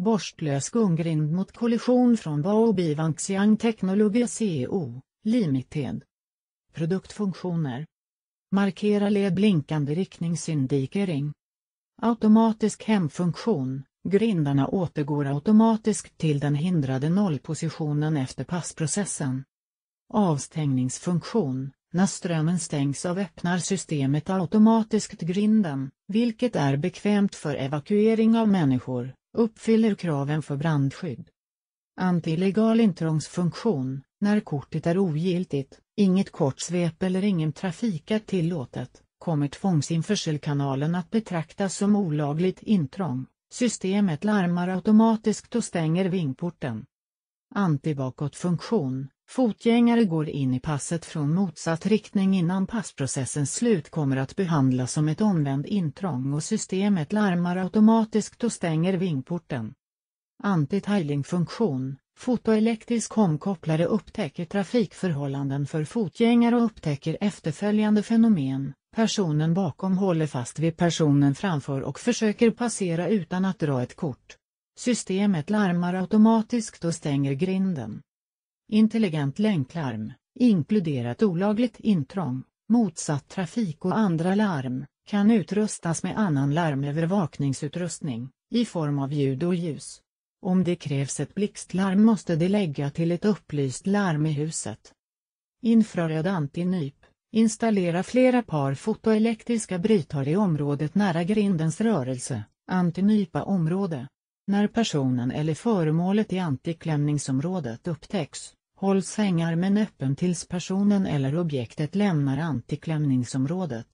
Borstlös gungrind mot kollision från Baobi Wangxiang Technology CO, Limited. Produktfunktioner. Markera led blinkande riktningsindikering. Automatisk hemfunktion. Grindarna återgår automatiskt till den hindrade nollpositionen efter passprocessen. Avstängningsfunktion. När strömmen stängs av öppnar systemet automatiskt grinden, vilket är bekvämt för evakuering av människor. Uppfyller kraven för brandskydd. Antilegal intrångsfunktion, när kortet är ogiltigt, inget kortsvep eller ingen trafik är tillåtet, kommer tvångsinförselkanalen att betraktas som olagligt intrång. Systemet larmar automatiskt och stänger vingporten. Antibakåtfunktion, Fotgängare går in i passet från motsatt riktning innan passprocessens slut kommer att behandlas som ett omvänd intrång och systemet larmar automatiskt och stänger vingporten. anti funktion Fotoelektrisk omkopplare upptäcker trafikförhållanden för fotgängare och upptäcker efterföljande fenomen. Personen bakom håller fast vid personen framför och försöker passera utan att dra ett kort. Systemet larmar automatiskt och stänger grinden intelligent länklarm, inkluderat olagligt intrång, motsatt trafik och andra larm, kan utrustas med annan larmövervakningsutrustning, i form av ljud och ljus. Om det krävs ett blixtlarm måste det lägga till ett upplyst larm i huset. Infraröd antinyp. Installera flera par fotoelektriska brytare i området nära grindens rörelse, antinypa område. När personen eller föremålet i antiklämningsområdet upptäcks, Håll sängarmen öppen tills personen eller objektet lämnar antiklämningsområdet.